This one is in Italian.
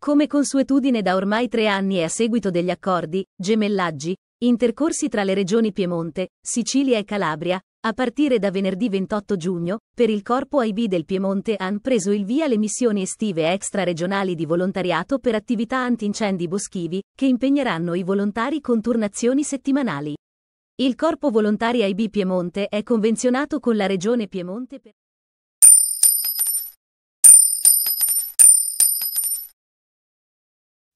Come consuetudine da ormai tre anni e a seguito degli accordi, gemellaggi, intercorsi tra le regioni Piemonte, Sicilia e Calabria, a partire da venerdì 28 giugno, per il Corpo AIB del Piemonte han preso il via le missioni estive extra-regionali di volontariato per attività antincendi boschivi, che impegneranno i volontari con turnazioni settimanali. Il Corpo Volontari AIB Piemonte è convenzionato con la Regione Piemonte per